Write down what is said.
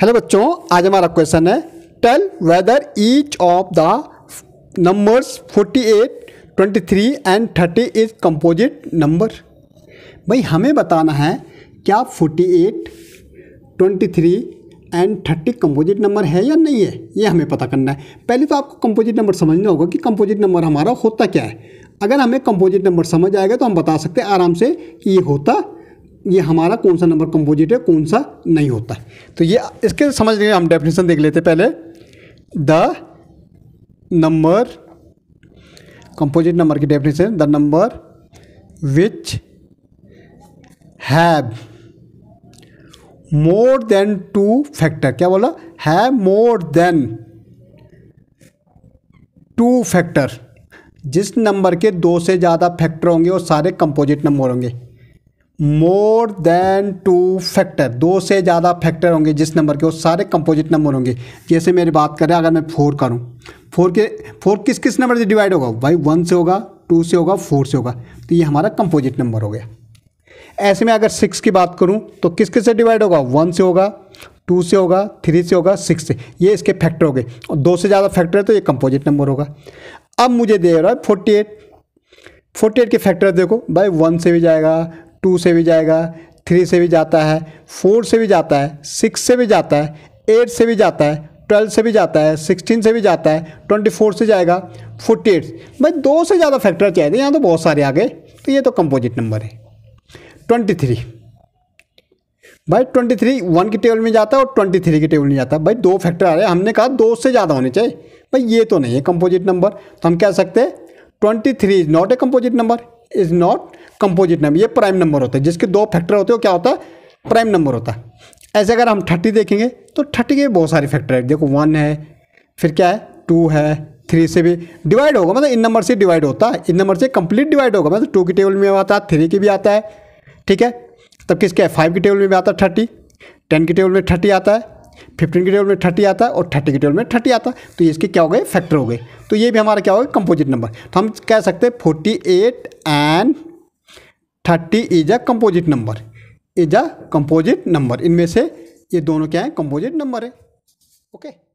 Hello बच्चों आज हमारा क्वेश्चन है tell whether each of the numbers 48, 23 and 30 is composite number भाई हमें बताना है क्या 48, 23 एंड 30 कंपोजिट नंबर है या नहीं है ये हमें पता करना है पहले तो आपको कंपोजिट नंबर समझना होगा कि कंपोजिट नंबर हमारा होता क्या है अगर हमें कंपोजिट नंबर समझ आएगा तो हम बता सकते हैं आराम से कि ये होता ये हमारा कौन सा नंबर कंपोजिट है कौन सा नहीं होता है तो ये इसके समझ लेंगे हम डेफिनेशन देख लेते पहले द नंबर कंपोजिट नंबर की definition the number which have more than two factor क्या बोला है मोर देन टू फैक्टर जिस नंबर के दो से ज़्यादा फैक्टर होंगे वो सारे कंपोजिट नंबर होंगे मोर देन टू फैक्टर दो से ज़्यादा फैक्टर होंगे जिस नंबर के वो सारे कंपोजिट नंबर होंगे जैसे मेरी बात करें अगर मैं फोर करूँ फोर के फोर किस किस नंबर से डिवाइड होगा भाई वन से होगा टू से होगा फोर से होगा तो ये हमारा कंपोजिट नंबर हो गया ऐसे में अगर सिक्स की बात करूँ तो किस किस से डिवाइड होगा वन से होगा टू से होगा थ्री से होगा सिक्स से ये इसके फैक्टर हो गए और दो से ज़्यादा फैक्टर है तो ये कंपोजिट नंबर होगा अब मुझे दे रहा है फोर्टी एट फोर्टी एट के फैक्टर देखो भाई वन से भी जाएगा टू से भी जाएगा थ्री से भी जाता है फोर से भी जाता है सिक्स से भी जाता है एट से भी जाता है ट्वेल्व से भी जाता है सिक्सटीन से भी जाता है ट्वेंटी फोर से जाएगा फोर्टी एट भाई दो से ज़्यादा फैक्टर चाहिए थे तो यहाँ तो बहुत सारे आ गए तो ये तो कंपोजिट नंबर है ट्वेंटी थ्री भाई ट्वेंटी थ्री वन की टेबल में जाता है और ट्वेंटी थ्री की टेबल में जाता है भाई दो फैक्टर आ रहे हैं हमने कहा दो से ज़्यादा होने चाहिए भाई ये तो नहीं है कंपोजिट नंबर तो हम कह सकते हैं twenty three is not a composite number is not composite number ये प्राइम नंबर होता है जिसके दो फैक्टर होते हैं क्या होता है प्राइम नंबर होता है ऐसे अगर हम थर्टी देखेंगे तो थर्टी के बहुत सारे फैक्टर है देखो वन है फिर क्या है टू है थ्री से भी डिवाइड होगा मतलब इन नंबर से डिवाइड होता है इन नंबर से कंप्लीट डिवाइड होगा मतलब टू की टेबल में आता है थ्री की भी आता है ठीक है तब किसके फाइव की टेबल में भी आता है थर्टी टेन की टेबल में थर्टी आता है फिफ्टीन के टेबल में थर्टी आता है और थर्टी के टेबल में थर्टी आता है तो इसके क्या हो गए फैक्टर हो गए तो ये भी हमारा क्या हो गया कंपोजिट नंबर तो हम कह सकते हैं forty eight and thirty is a composite number is a composite number इनमें से ये दोनों क्या है कंपोजिट नंबर है ओके okay?